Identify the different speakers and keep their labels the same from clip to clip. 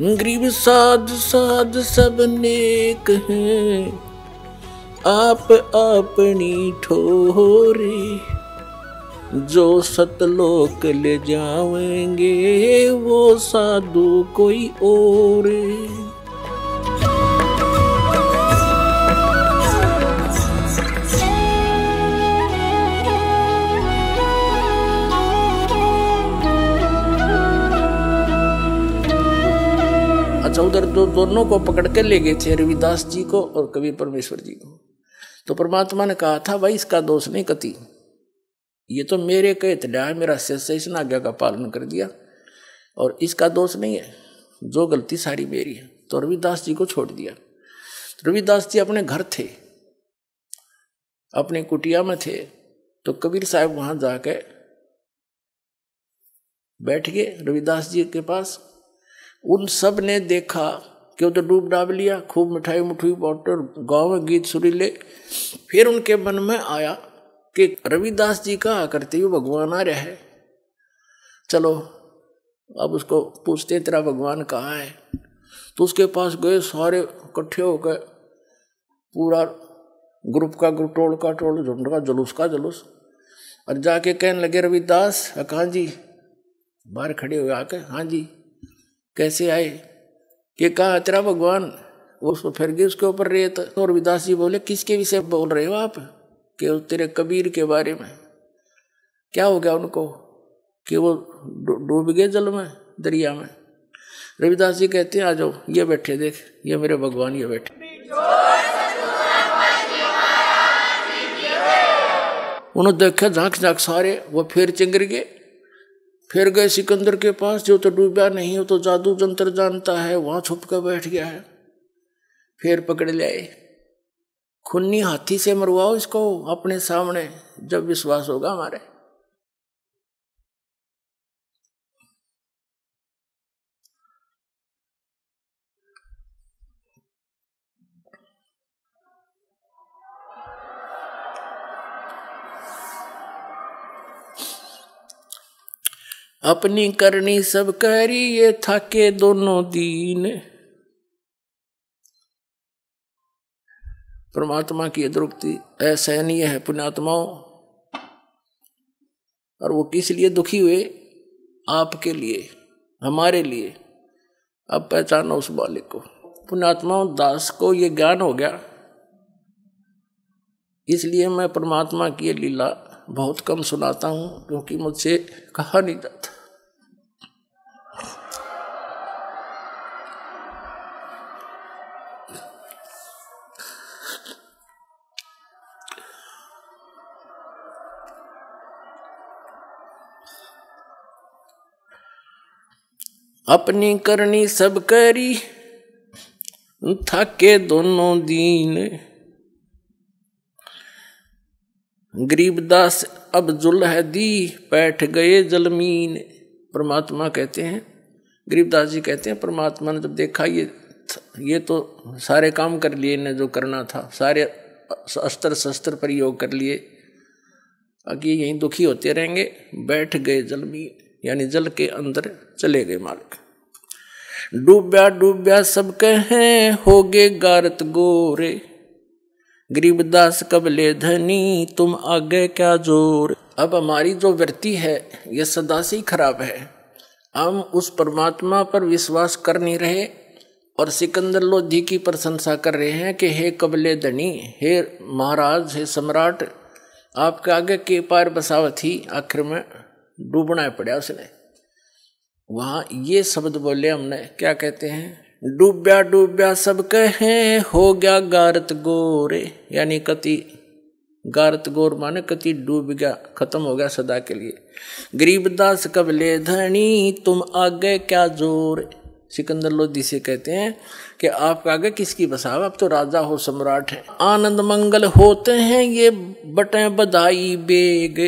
Speaker 1: गरीब साध साध सब नेक हैं आप अपनी ठोरी जो सतलोक ले जाएंगे वो साधु कोई और जो दोनों को पकड़ के ले गए थे रविदास जी को और कवि परमेश्वर जी को तो परमात्मा ने कहा था भाई इसका दोष नहीं कति ये तो मेरे का इतना मेरा शिष्य इसने आज्ञा का पालन कर दिया और इसका दोष नहीं है जो गलती सारी मेरी है तो रविदास जी को छोड़ दिया तो रविदास जी अपने घर थे अपने कुटिया में थे तो कबीर साहब वहां जाके बैठ गए रविदास जी के पास उन सब ने देखा कि वो तो डूब डाब लिया खूब मिठाई मुठुई बॉटर गाँव में गीत ले फिर उनके मन में आया कि रविदास जी का करते हुए भगवान आ रहा है चलो अब उसको पूछते तेरा भगवान कहाँ है तो उसके पास गए सारे इकट्ठे हो गए पूरा ग्रुप का ग्रुप टोल का टोल झुंड का जुलूस का जुलूस और जाके कहने लगे रविदास हाँ जी बाहर खड़े हुए आके हाँ जी कैसे आए कि कहा तेरा भगवान उसको फिर गए उसके ऊपर रेत तो और विदास जी बोले किसके विषय बोल रहे हो आप कि तेरे कबीर के बारे में क्या हो गया उनको कि वो डूब गए जल में दरिया में रविदास जी कहते हैं आ जाओ ये बैठे देख ये मेरे भगवान ये बैठे उन्होंने देखा झांक झांक सारे वो फिर चिंगर गए फिर गए सिकंदर के पास जो तो डूबा नहीं हो तो जादू जंतर जानता है वहां छुप कर बैठ गया है फिर पकड़ लाए खुन्नी हाथी से मरवाओ इसको अपने सामने जब विश्वास होगा हमारे अपनी करनी सब करी ये थके दोनों दीन परमात्मा की द्रुप्ति असहनीय है पुण्यात्माओं और वो किस लिए दुखी हुए आपके लिए हमारे लिए अब पहचानो उस बालिक को पुण्यात्माओं दास को ये ज्ञान हो गया इसलिए मैं परमात्मा की लीला बहुत कम सुनाता हूँ क्योंकि मुझसे कहा नहीं जाता अपनी करनी सब करी थके दोनों दीन गरीबदास अब जुल्ह दी बैठ गए जलमीन परमात्मा कहते हैं गरीबदास जी कहते हैं परमात्मा ने जब देखा ये ये तो सारे काम कर लिए ने जो करना था सारे अस्त्र शस्त्र प्रयोग कर लिए अगे यहीं दुखी होते रहेंगे बैठ गए जल में यानी जल के अंदर चले गए मालिक डूब्या डूब्या सब कहे हो गए गारत गोरे गरीबदास कबले धनी तुम आगे क्या जोर अब हमारी जो वृत्ति है ये सदा से खराब है हम उस परमात्मा पर विश्वास कर नहीं रहे और सिकंदर लोधी की प्रशंसा कर रहे हैं कि हे कबले धनी हे महाराज हे सम्राट आपके आगे के पार बसाव थी आखिर में डूबना पड़ा उसने वहाँ ये शब्द बोले हमने क्या कहते हैं डूब्या डूब्या सब कहे हो गया गारत गोरे यानी कति गारत गोर माने कति डूब गया खत्म हो गया सदा के लिए गरीबदास कबले धनी तुम आगे क्या जोर सिकंदर लोधी से कहते हैं कि आपका आगे किसकी बसाव आप तो राजा हो सम्राट है आनंद मंगल होते हैं ये बटे बधाई बेग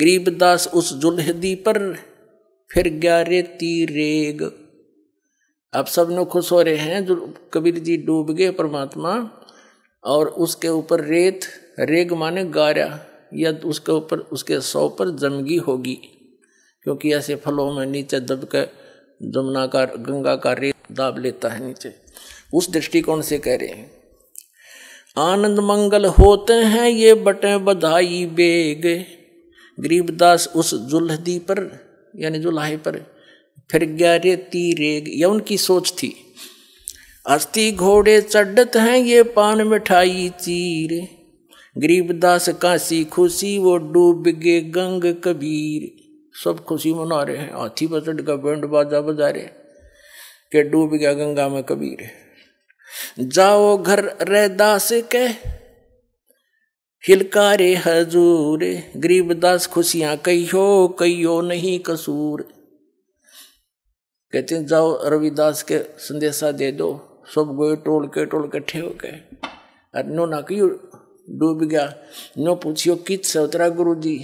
Speaker 1: गरीब दास उस जुल्हदी पर फिर ग्यारे ती रेग आप सब लोग खुश हो रहे हैं जो कबीर जी डूब गए परमात्मा और उसके ऊपर रेत रेग माने गारा या उसके ऊपर उसके सौ पर जमगी होगी क्योंकि ऐसे फलों में नीचे दबकर जमुना का गंगा का रेत दाब लेता है नीचे उस दृष्टिकोण से कह रहे हैं आनंद मंगल होते हैं ये बटे बधाई बेग गरीबदास उस जुल्हदी पर यानी जुल्हे पर फिर गया रेती रेग यह उनकी सोच थी अस्थि घोड़े चढ़त हैं ये पान मिठाई चीर गरीबदास काशी खुशी वो डूब गे गंग कबीर सब खुशी मना रहे हैं हाथी बसट का बैंड बाजा बजा रहे के डूब गया गंगा में कबीर जाओ घर दास के हिलकारे हजूर दास खुशियां कहियो कहियो नहीं कसूर कहते हैं जाओ रविदास के संदेशा दे दो सब गोए टोल के टोल कट्ठे हो गए अरे नो ना कहो डूब गया नो पूछियो कित से उतरा गुरु जी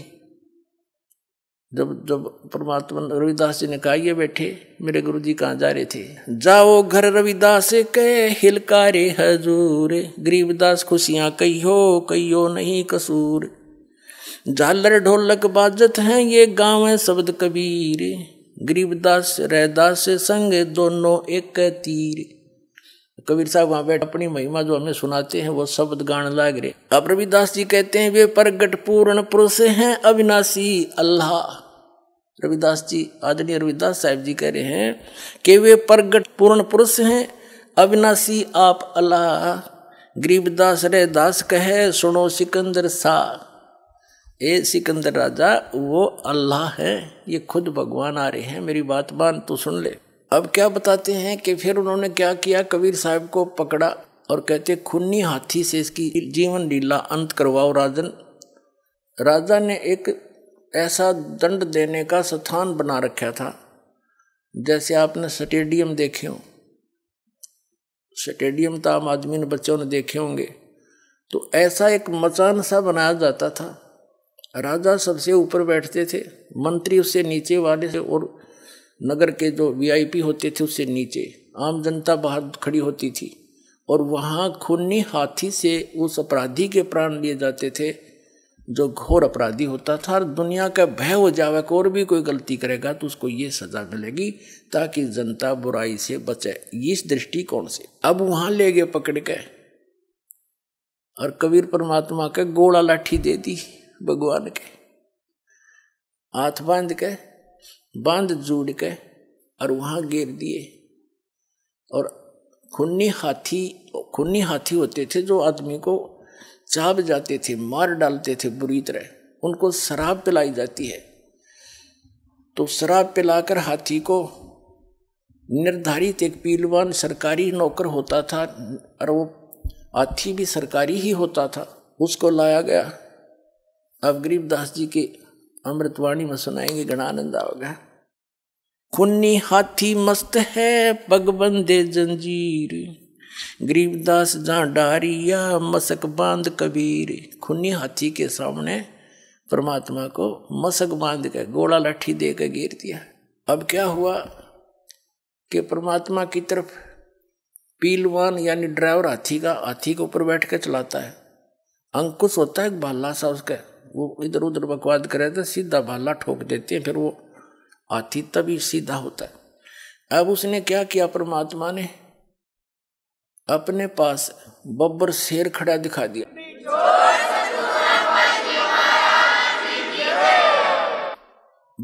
Speaker 1: जब जब परमात्मा रविदास जी ने कहा ये बैठे मेरे गुरु जी कहाँ जा रहे थे जाओ घर रविदास कह हिलकारे हजूर गरीबदास खुशियाँ कही हो कही हो नहीं कसूर झालर ढोलक बाजत हैं ये गाँव है शब्द कबीर गरीबदास रहदास संग दोनों एक तीर कबीर साहब वहाँ बैठ अपनी महिमा जो हमें सुनाते हैं वो शब्द गान लाग रहे अब रविदास जी कहते हैं वे प्रगट पूर्ण पुरुष हैं अविनाशी अल्लाह रविदास जी आदरणीय रविदास साहेब जी कह रहे हैं कि वे प्रगट पूर्ण पुरुष हैं अविनाशी आप अल्लाह गरीबदास रे दास कहे सुनो सिकंदर सा ए सिकंदर राजा वो अल्लाह है ये खुद भगवान आ रहे हैं मेरी बात मान तो सुन ले अब क्या बताते हैं कि फिर उन्होंने क्या किया कबीर साहब को पकड़ा और कहते खुन्नी हाथी से इसकी जीवन लीला अंत करवाओ राजन राजा ने एक ऐसा दंड देने का स्थान बना रखा था जैसे आपने स्टेडियम देखे हो स्टेडियम तो आम आदमी ने बच्चों ने देखे होंगे तो ऐसा एक मचान सा बनाया जाता था राजा सबसे ऊपर बैठते थे मंत्री उससे नीचे वाले से और नगर के जो वीआईपी होते थे उससे नीचे आम जनता बाहर खड़ी होती थी और वहाँ खूनी हाथी से उस अपराधी के प्राण लिए जाते थे जो घोर अपराधी होता था और दुनिया का भय हो जावे को और भी कोई गलती करेगा तो उसको ये सज़ा मिलेगी ताकि जनता बुराई से बचे इस दृष्टिकोण से अब वहाँ ले गए पकड़ के और कबीर परमात्मा के गोला लाठी दे दी भगवान के हाथ बांध के बांध जूड़ के और वहाँ गेर दिए और खुन्नी हाथी खुन्नी हाथी होते थे जो आदमी को चाप जाते थे मार डालते थे बुरी तरह उनको शराब पिलाई जाती है तो शराब पिलाकर हाथी को निर्धारित एक पीलवान सरकारी नौकर होता था और वो हाथी भी सरकारी ही होता था उसको लाया गया अब गरीबदास जी के अमृतवाणी में सुनाएंगे गणानंद आओगा खुन्नी हाथी मस्त है पग बंदे जंजीर गरीबदास जहाँ डारिया मसक बांध कबीर खुनी हाथी के सामने परमात्मा को मसक बांध के गोला लट्ठी दे के गिर दिया अब क्या हुआ कि परमात्मा की तरफ पीलवान यानी ड्राइवर हाथी का हाथी के ऊपर बैठ कर चलाता है अंकुश होता है भाला सा उसका वो इधर उधर बकवाद करे तो सीधा भाला ठोक देते हैं फिर वो हाथी तभी सीधा होता है अब उसने क्या किया परमात्मा ने अपने पास बब्बर शेर खड़ा दिखा दिया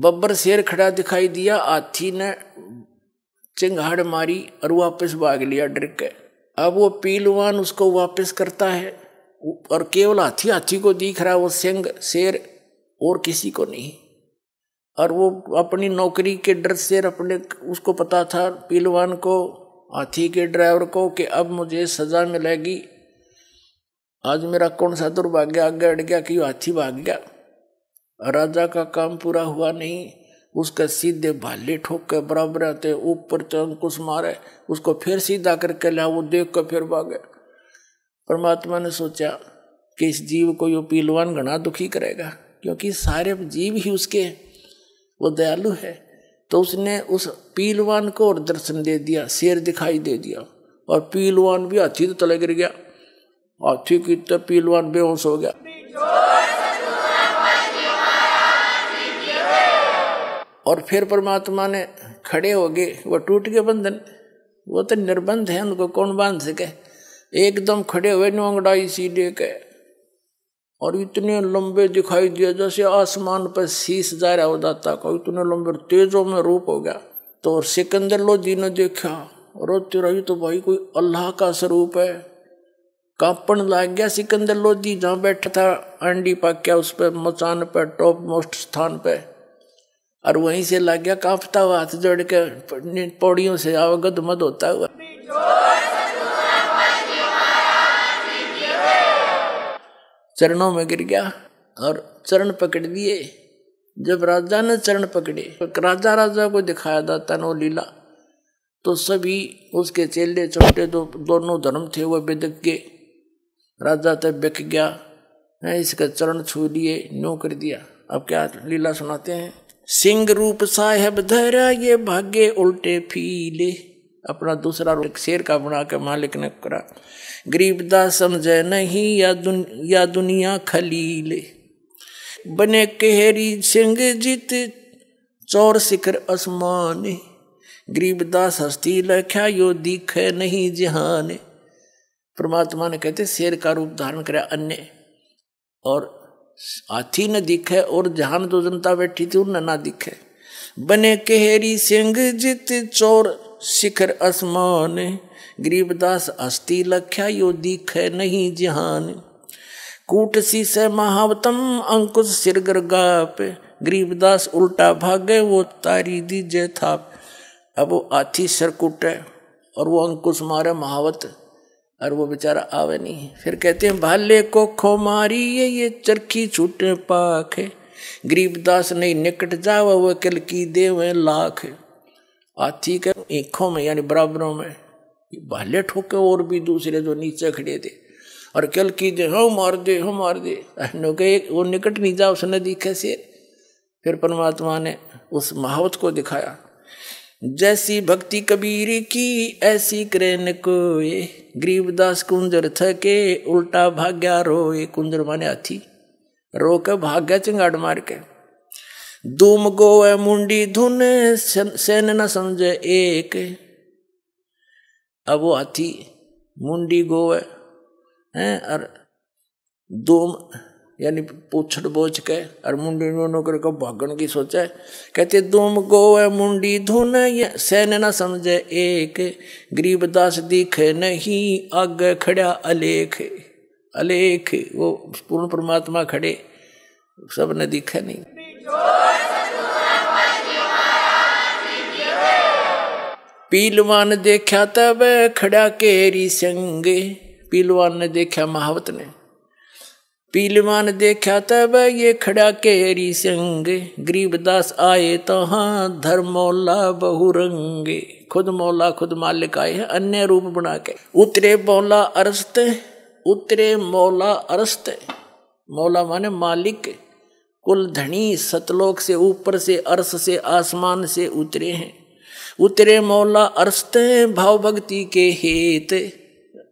Speaker 1: बब्बर शेर खड़ा दिखाई दिया हाथी ने चिंगाड़ मारी और वापस भाग लिया डर के अब वो पीलवान उसको वापस करता है और केवल हाथी हाथी को दिख रहा वो सिंह शेर और किसी को नहीं और वो अपनी नौकरी के डर से अपने उसको पता था पीलवान को हाथी के ड्राइवर को कि अब मुझे सज़ा मिलेगी आज मेरा कौन सा दुर्भाग्य आगे अड़ गया कि हाथी भाग गया राजा का काम पूरा हुआ नहीं उसका सीधे भाले ठोक के बराबर आते ऊपर चंद अंकुश मारे उसको फिर सीधा करके ला वो देख कर फिर भागे परमात्मा ने सोचा कि इस जीव को यो पीलवान घना दुखी करेगा क्योंकि सारे जीव ही उसके वो दयालु है तो उसने उस पीलवान को और दर्शन दे दिया शेर दिखाई दे दिया और पीलवान भी हाथी तो तले गिर गया हाथी की तो पीलवान बेहोश हो गया और फिर परमात्मा ने खड़े हो गए वो टूट गए बंधन वो तो निर्बंध है उनको कौन बांध सके एकदम खड़े हुए नोंगड़ाई सी के और इतने लंबे दिखाई दिए जैसे आसमान पर शीस जा रहा जाता का इतने लंबे तेजों में रूप हो गया तो और सिकंदर जी ने देखा और तेरा तो भाई कोई अल्लाह का स्वरूप है कांपण लाग गया सिकंदर लो जी जहाँ बैठा था अंडी क्या उस पर मचान पर टॉप मोस्ट स्थान पर और वहीं से लग गया कांपता हुआ हाथ जोड़ के पौड़ियों से अवगत मद होता हुआ चरणों में गिर गया और चरण पकड़ दिए जब राजा ने चरण पकड़े तो राजा राजा को दिखाया था नो लीला तो सभी उसके चेले चपटे दो दोनों धर्म थे वह बेदक गए राजा तब बिक गया है इसका चरण छू लिए नो कर दिया अब क्या लीला सुनाते हैं सिंह रूप साहेब धरा ये भागे उल्टे फीले अपना दूसरा रोल शेर का बना के मालिक ने करा गरीबदा समझे नहीं या दुन या दुनिया खलील बने केहरी सिंह जीत चौर शिखर आसमान गरीबदास हस्ती लख्या यो दिखे नहीं जहान परमात्मा ने कहते शेर का रूप धारण करा अन्य और हाथी न दिखे और जहान दो तो जनता बैठी थी उन ना दिखे बने केहरी सिंह जित चोर शिखर आसमान गरीबदास अस्थि लख्या यो दिख नहीं जहान सी से महावतम अंकुश सिर गाप गरीबदास उल्टा भागे वो तारी दी जय था अब वो आथी सर है और वो अंकुश मारे महावत और वो बेचारा आवे नहीं फिर कहते हैं भाले को खो मारी ये ये चरखी छूटे पाखे गरीबदास नहीं निकट जावा वह कल की देवे लाख हाथी के ईखों में यानी बराबरों में भाले ठोके और भी दूसरे जो नीचे खड़े थे और कल की दे हो मार दे हो मार दे अहनो के वो निकट नहीं जा उसने दिखे से फिर परमात्मा ने उस महावत को दिखाया जैसी भक्ति कबीर की ऐसी क्रेन ये गरीबदास कुंजर थके उल्टा भाग्या रोए कुंजर माने हाथी रो के भाग्या चिंगाड़ मार के दूम गोवे मुंडी धुन सेन न समझे एक अब वो हाथी मुंडी गोवे हैं और दूम यानी पूछड़ बोझ के और मुंडी नोनो करके भागण की सोचे कहते दूम गोवे मुंडी धुन सैन न समझे एक गरीब दास दिखे नहीं आगे खड़ा अलेख अलेख वो पूर्ण परमात्मा खड़े सब ने दिखे नहीं पीलवान देखा तब खड़ा केरी संगे पीलवान ने देखा महावत ने पीलवान देखा तब ये खड़ा केरी संगे गरीबदास आए तो हाँ धर्मौला बहुरंगे खुद मौला खुद मालिक आए हैं अन्य रूप बना के उतरे मौला अरस्त उतरे मौला अरस्त मौला माने मालिक कुल धनी सतलोक से ऊपर से अर्श से आसमान से उतरे हैं उतरे मौला अर्स्त भाव भक्ति के हेत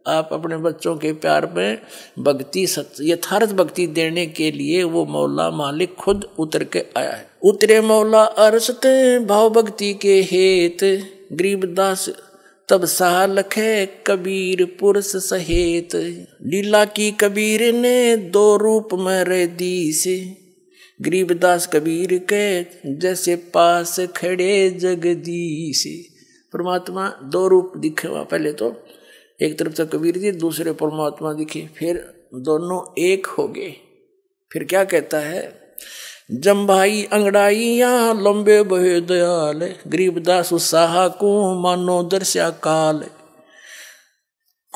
Speaker 1: आप अपने बच्चों के प्यार में भक्ति यथार्थ भक्ति देने के लिए वो मौला मालिक खुद उतर के आया है उतरे मौला अर्स्त भाव भक्ति के हेत गरीबदास तब सहा लख कबीर पुरुष सहेत लीला की कबीर ने दो रूप में रह दी से गरीबदास कबीर के जैसे पास खड़े जगदीश परमात्मा दो रूप दिखे हुआ पहले तो एक तरफ तो कबीर जी दूसरे परमात्मा दिखे फिर दोनों एक हो गए फिर क्या कहता है जम्भाई अंगड़ाई या लंबे बहे दयाल गरीबदास उत्साह को मानो दर्शा काल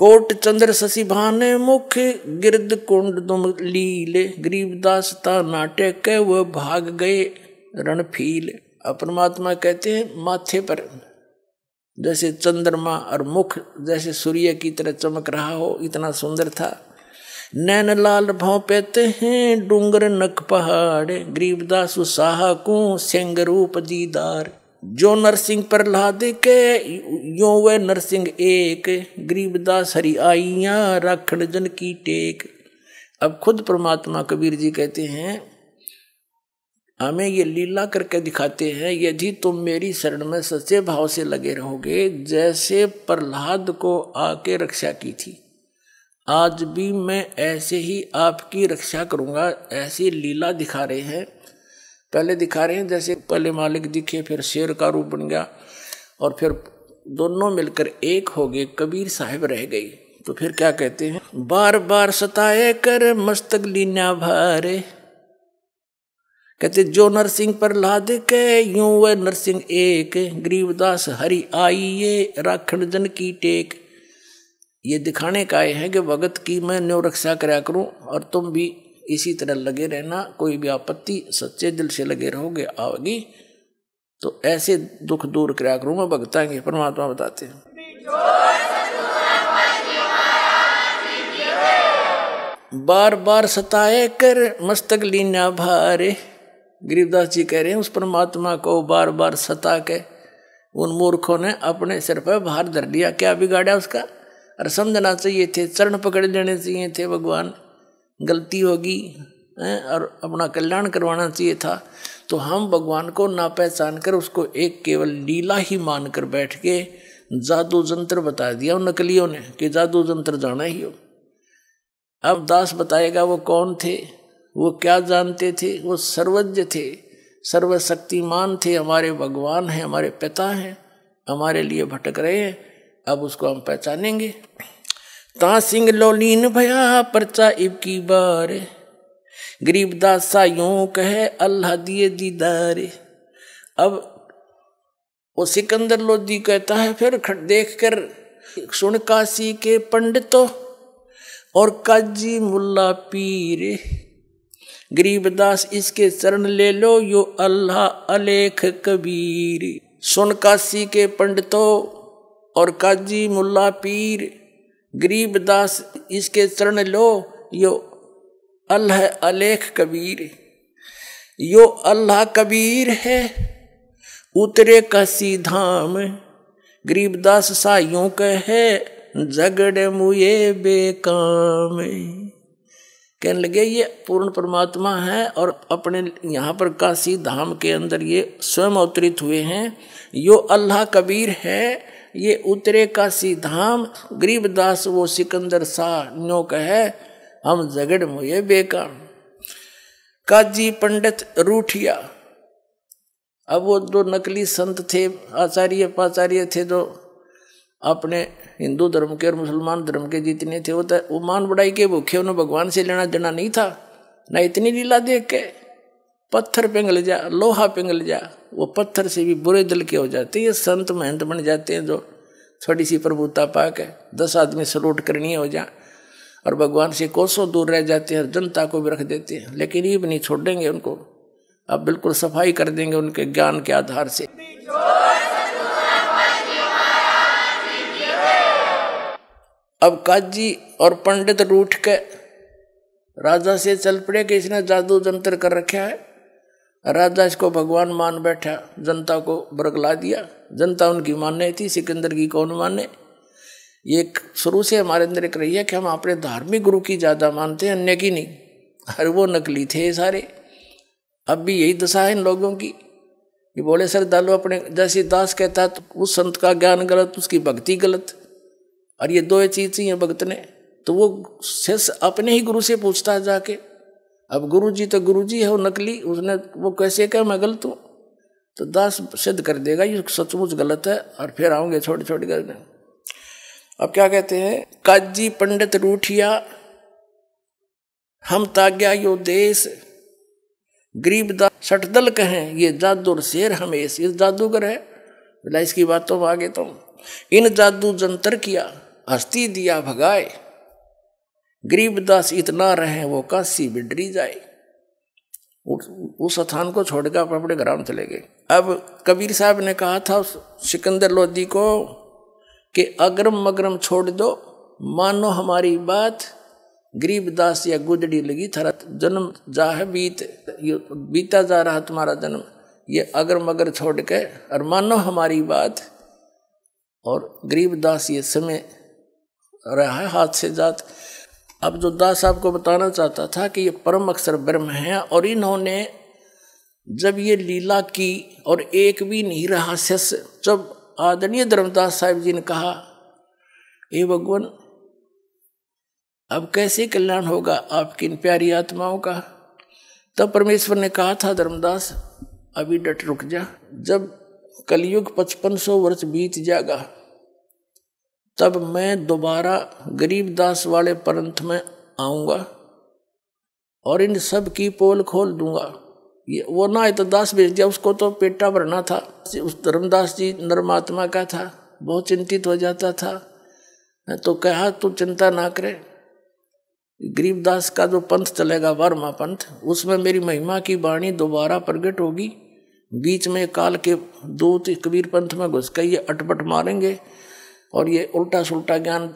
Speaker 1: कोट चंद्र शशि भाने मुख गिरद कुंड तुम लीले गरीबदास नाट्य नाटक वह भाग गए रणफील परमात्मा कहते हैं माथे पर जैसे चंद्रमा और मुख जैसे सूर्य की तरह चमक रहा हो इतना सुंदर था नैन लाल भाव पहते हैं डूंगर नक पहाड़ गरीबदास साहा को सिंग रूप दीदार जो नरसिंह प्रहलाद के यो वे नरसिंह एक गरीबदास हरी आइया राखण जन की टेक अब खुद परमात्मा कबीर जी कहते हैं हमें ये लीला करके दिखाते हैं यदि तुम मेरी शरण में सच्चे भाव से लगे रहोगे जैसे प्रहलाद को आके रक्षा की थी आज भी मैं ऐसे ही आपकी रक्षा करूँगा ऐसी लीला दिखा रहे हैं पहले दिखा रहे हैं जैसे पहले मालिक दिखे फिर शेर का रूप बन गया और फिर दोनों मिलकर एक हो गए कबीर साहब रह गई तो फिर क्या कहते हैं बार बार सताए कर मस्तक लीना भारे कहते जो नरसिंह पर लाद के यूं व नरसिंह एक गरीबदास हरि आइये राखण जन की टेक ये दिखाने का आए हैं कि भगत की मैं न्यो रक्षा कराया करूं और तुम भी इसी तरह लगे रहना कोई भी आपत्ति सच्चे दिल से लगे रहोगे आओगी तो ऐसे दुख दूर क्रिया करूँ मैं की परमात्मा बताते हैं बार बार सताए कर मस्तक लीना भारे गरीबदास जी कह रहे हैं उस परमात्मा को बार बार सता के उन मूर्खों ने अपने सिर पर भार धर लिया क्या बिगाड़ा उसका और समझना चाहिए थे चरण पकड़ लेने चाहिए थे भगवान गलती होगी और अपना कल्याण करवाना चाहिए था तो हम भगवान को ना पहचान कर उसको एक केवल लीला ही मान कर बैठ के जादू जंत्र बता दिया उन नकलियों ने कि जादू जंत्र जाना ही हो अब दास बताएगा वो कौन थे वो क्या जानते थे वो सर्वज्ञ थे सर्वशक्तिमान थे हमारे भगवान हैं हमारे पिता हैं हमारे लिए भटक रहे हैं अब उसको हम पहचानेंगे ता सिंह लोलीन भया परचा इब की बार गरीब दासा यू कहे अल्लाह दिए दीदार अब वो सिकंदर लोधी कहता है फिर देख कर सुन काशी के पंडितो और काजी मुल्ला पीर गरीब दास इसके चरण ले लो यो अल्लाह अलेख कबीर सुन काशी के पंडितो और काजी मुल्ला पीर गरीब दास इसके चरण लो यो अल्लाह अलेख कबीर यो अल्लाह कबीर है उतरे कसी धाम गरीबदास साइयों के है झगड़ मुए बेकाम कहने लगे ये पूर्ण परमात्मा है और अपने यहाँ पर काशी धाम के अंदर ये स्वयं अवतरित हुए हैं यो अल्लाह कबीर है ये उतरे काशी धाम गरीबदास वो सिकंदर सा नो कहे हम झगड़ मुए बेकाम काजी पंडित रूठिया अब वो दो नकली संत थे आचार्य पाचार्य थे जो अपने हिंदू धर्म के और मुसलमान धर्म के जितने थे वो तो वो मान बढ़ाई के भूखे उन्हें भगवान से लेना देना नहीं था ना इतनी लीला देख के पत्थर पिघल जा लोहा पिघल जा वो पत्थर से भी बुरे दिल के हो जाते ये संत महंत बन जाते हैं जो थोड़ी सी प्रभुता पाक है दस आदमी सलूट करनी हो जा और भगवान से कोसों दूर रह जाते हैं जनता को भी रख देते हैं लेकिन ये भी नहीं छोड़ देंगे उनको अब बिल्कुल सफाई कर देंगे उनके ज्ञान के आधार से अब काजी और पंडित रूठ के राजा से चल पड़े कि इसने जादू जंतर कर रखा है राजा इसको भगवान मान बैठा जनता को बरगला दिया जनता उनकी मान्य थी सिकंदर की कौन माने ये शुरू से हमारे अंदर एक रही है कि हम अपने धार्मिक गुरु की ज़्यादा मानते हैं अन्य की नहीं हर वो नकली थे सारे अब भी यही दशा है इन लोगों की कि बोले सर दालो अपने जैसे दास कहता तो उस संत का ज्ञान गलत उसकी भक्ति गलत और ये दो चीज़ थी हैं भक्त ने तो वो शेष अपने ही गुरु से पूछता जाके अब गुरु जी तो गुरु जी है वो नकली उसने वो कैसे कह मैं गलत हूँ तो दास सिद्ध कर देगा ये सचमुच गलत है और फिर आऊँगे छोटे छोटे करके अब क्या कहते हैं काजी पंडित रूठिया हम ताज्ञा यो देश गरीब दा सटदल कहें ये जादुर शेर हमेश इस जादूगर है बोला इसकी बातों में आगे तो इन जादू जंतर किया हस्ती दिया भगाए गरीबदास इतना रहे वो काशी बिडरी जाए उस स्थान को छोड़कर आप अपने ग्राम चले गए अब कबीर साहब ने कहा था उस सिकंदर लोधी को कि अग्रम मगरम छोड़ दो मानो हमारी बात गरीबदास या गुदड़ी लगी थारा जन्म जाह बीत बीता जा रहा तुम्हारा जन्म ये अगर मगर छोड़ के और मानो हमारी बात और गरीबदास ये समय रहा है हाथ से जात अब जो दास साहब को बताना चाहता था कि ये परम अक्षर ब्रह्म है और इन्होंने जब ये लीला की और एक भी नहीं रहा शिष्य जब आदरणीय धर्मदास साहब जी ने कहा हे भगवान अब कैसे कल्याण होगा आपकी इन प्यारी आत्माओं का तब परमेश्वर ने कहा था धर्मदास अभी डट रुक जा जब कलयुग पचपन सौ वर्ष बीत जाएगा तब मैं दोबारा गरीबदास वाले पंथ में आऊँगा और इन सब की पोल खोल दूंगा ये वो ना दास भेज दिया उसको तो पेटा भरना था उस धर्मदास जी नर्मात्मा का था बहुत चिंतित हो जाता था तो कहा तू चिंता ना करे गरीबदास का जो पंथ चलेगा वर्मा पंथ उसमें मेरी महिमा की वाणी दोबारा प्रकट होगी बीच में काल के दूत कबीर पंथ में घुस के ये अटपट मारेंगे और ये उल्टा सुल्टा ज्ञान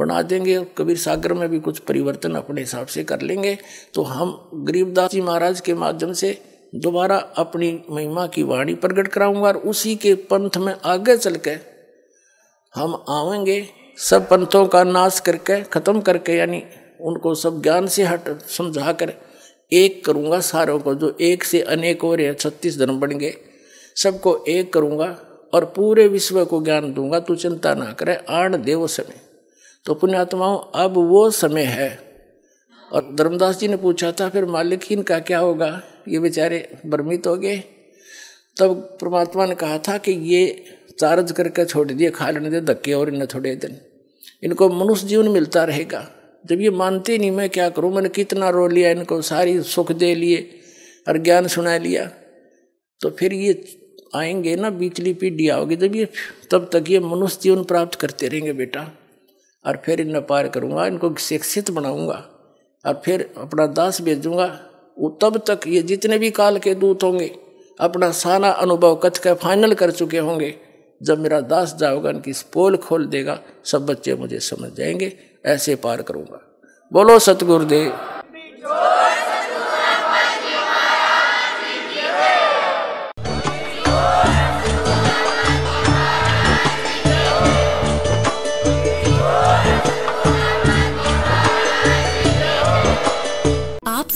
Speaker 1: बना देंगे और कबीर सागर में भी कुछ परिवर्तन अपने हिसाब से कर लेंगे तो हम गरीबदास जी महाराज के माध्यम से दोबारा अपनी महिमा की वाणी प्रकट कराऊंगा और उसी के पंथ में आगे चल के हम आवेंगे सब पंथों का नाश करके ख़त्म करके यानी उनको सब ज्ञान से हट समझा कर एक करूँगा सारों को जो एक से अनेक और छत्तीस धर्म बन गए सबको एक करूँगा और पूरे विश्व को ज्ञान दूंगा तू चिंता ना करे आण देव समय तो पुण्यात्माओं अब वो समय है और धर्मदास जी ने पूछा था फिर मालिक इनका क्या होगा ये बेचारे भ्रमित हो गए तब परमात्मा ने कहा था कि ये चार्ज करके छोड़ दिए खा लेने दे धक्के और इन्हें थोड़े दिन इनको मनुष्य जीवन मिलता रहेगा जब ये मानते नहीं मैं क्या करूँ मैंने कितना रो लिया इनको सारी सुख दे लिए और ज्ञान सुना लिया तो फिर ये आएंगे ना बीचली पीढ़ी आओगी जब ये तब तक ये मनुष्य जीवन प्राप्त करते रहेंगे बेटा और फिर इन पार करूँगा इनको शिक्षित बनाऊँगा और फिर अपना दास भेजूँगा वो तब तक ये जितने भी काल के दूत होंगे अपना सारा अनुभव कथ का फाइनल कर चुके होंगे जब मेरा दास जाओगा इनकी पोल खोल देगा सब बच्चे मुझे समझ जाएंगे ऐसे पार करूँगा बोलो सतगुरुदेव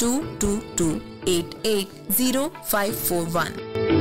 Speaker 1: Two two two eight eight zero five four one.